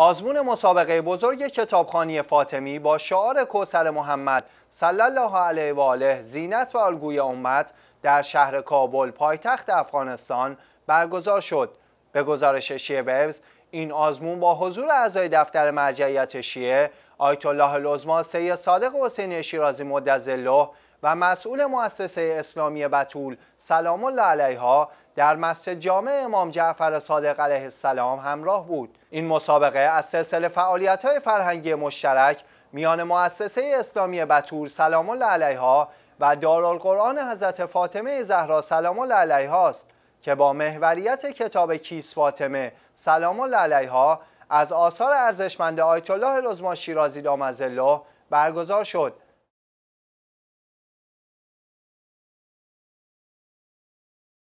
آزمون مسابقه بزرگ کتابخانی فاطمی با شعار کوسر محمد صلی الله علیه و آله زینت و الگوی امت در شهر کابل پایتخت افغانستان برگزار شد به گزارش شیعه این آزمون با حضور اعضای دفتر مرجعیت شیعه آیت الله العظما سید صادق حسینی شیرازی مدظله و مسئول مؤسسه اسلامی بتول سلام الله علیها در مسجد جامع امام جعفر صادق علیه السلام همراه بود این مسابقه از سلسله های فرهنگی مشترک میان مؤسسه اسلامی بتول سلام الله علیها و دارالقرآن حضرت فاطمه زهرا سلام الله علیها است که با محوریت کتاب کیس فاطمه سلام الله علیها از آثار ارزشمند آیت الله لزما شیرازی دامزله برگزار شد